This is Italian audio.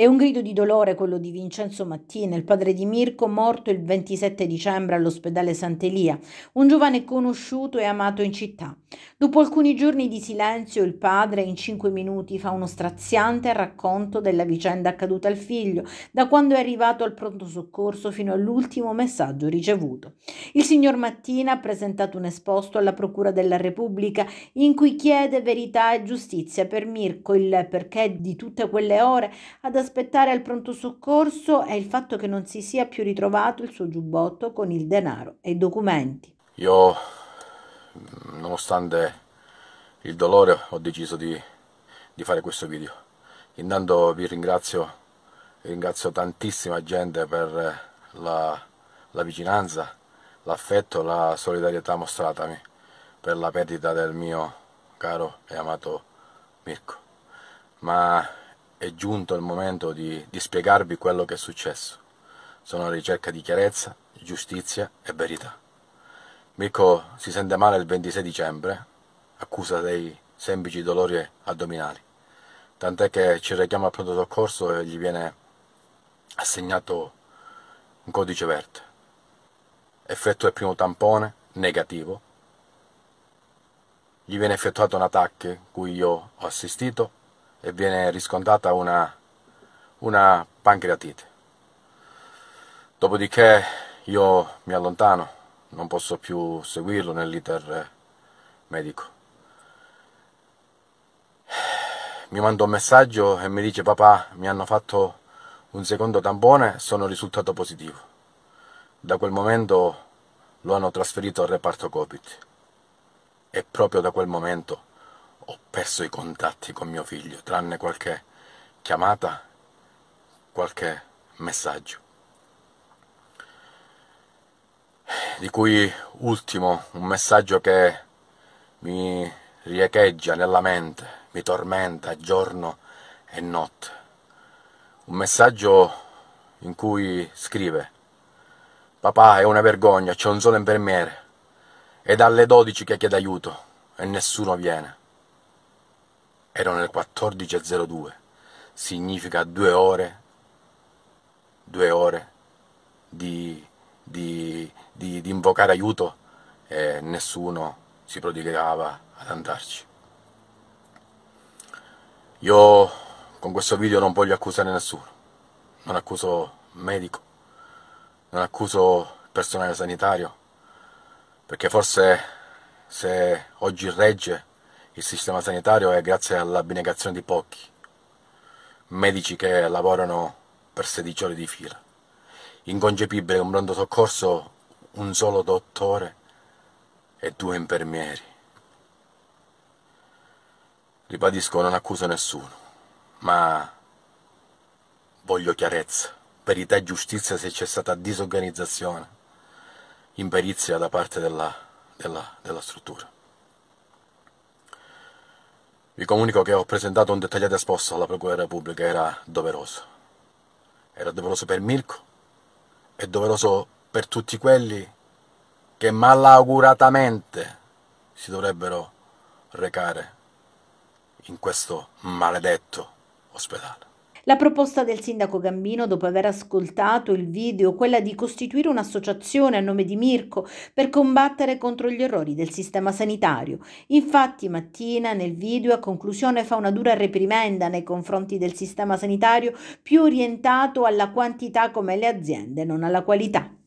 È un grido di dolore quello di Vincenzo Mattina, il padre di Mirko, morto il 27 dicembre all'ospedale Sant'Elia, un giovane conosciuto e amato in città. Dopo alcuni giorni di silenzio, il padre in cinque minuti fa uno straziante racconto della vicenda accaduta al figlio, da quando è arrivato al pronto soccorso fino all'ultimo messaggio ricevuto. Il signor Mattina ha presentato un esposto alla Procura della Repubblica in cui chiede verità e giustizia per Mirko, il perché di tutte quelle ore ad aspettare aspettare al pronto soccorso è il fatto che non si sia più ritrovato il suo giubbotto con il denaro e i documenti. Io, nonostante il dolore, ho deciso di, di fare questo video. Intanto vi ringrazio, ringrazio tantissima gente per la, la vicinanza, l'affetto, la solidarietà mostratami per la perdita del mio caro e amato Mirko. Ma è giunto il momento di, di spiegarvi quello che è successo. Sono alla ricerca di chiarezza, giustizia e verità. Mirko si sente male il 26 dicembre, accusa dei semplici dolori addominali, tant'è che ci richiama al pronto soccorso e gli viene assegnato un codice verde. Effetto il primo tampone, negativo. Gli viene effettuato un attacco cui io ho assistito e viene riscontrata una, una pancreatite. Dopodiché io mi allontano, non posso più seguirlo nell'iter eh, medico. Mi manda un messaggio e mi dice papà mi hanno fatto un secondo tampone sono risultato positivo. Da quel momento lo hanno trasferito al reparto Covid. E proprio da quel momento ho perso i contatti con mio figlio, tranne qualche chiamata, qualche messaggio. Di cui ultimo un messaggio che mi riecheggia nella mente, mi tormenta giorno e notte. Un messaggio in cui scrive Papà è una vergogna, c'è un solo infermiere, è dalle 12 che chiede aiuto e nessuno viene erano le 14.02, significa due ore, due ore di, di, di, di invocare aiuto e nessuno si prodigava ad andarci. Io con questo video non voglio accusare nessuno, non accuso medico, non accuso personale sanitario, perché forse se oggi regge il sistema sanitario è grazie all'abnegazione di pochi, medici che lavorano per 16 ore di fila. Inconcepibile un pronto soccorso, un solo dottore e due infermieri. Ribadisco, non accuso nessuno, ma voglio chiarezza, verità e giustizia se c'è stata disorganizzazione, imperizia da parte della, della, della struttura. Vi comunico che ho presentato un dettagliato esposto alla Procura Repubblica, era doveroso. Era doveroso per Mirko, è doveroso per tutti quelli che malauguratamente si dovrebbero recare in questo maledetto ospedale. La proposta del sindaco Gambino, dopo aver ascoltato il video, quella di costituire un'associazione a nome di Mirko per combattere contro gli errori del sistema sanitario. Infatti Mattina nel video a conclusione fa una dura reprimenda nei confronti del sistema sanitario più orientato alla quantità come le aziende, non alla qualità.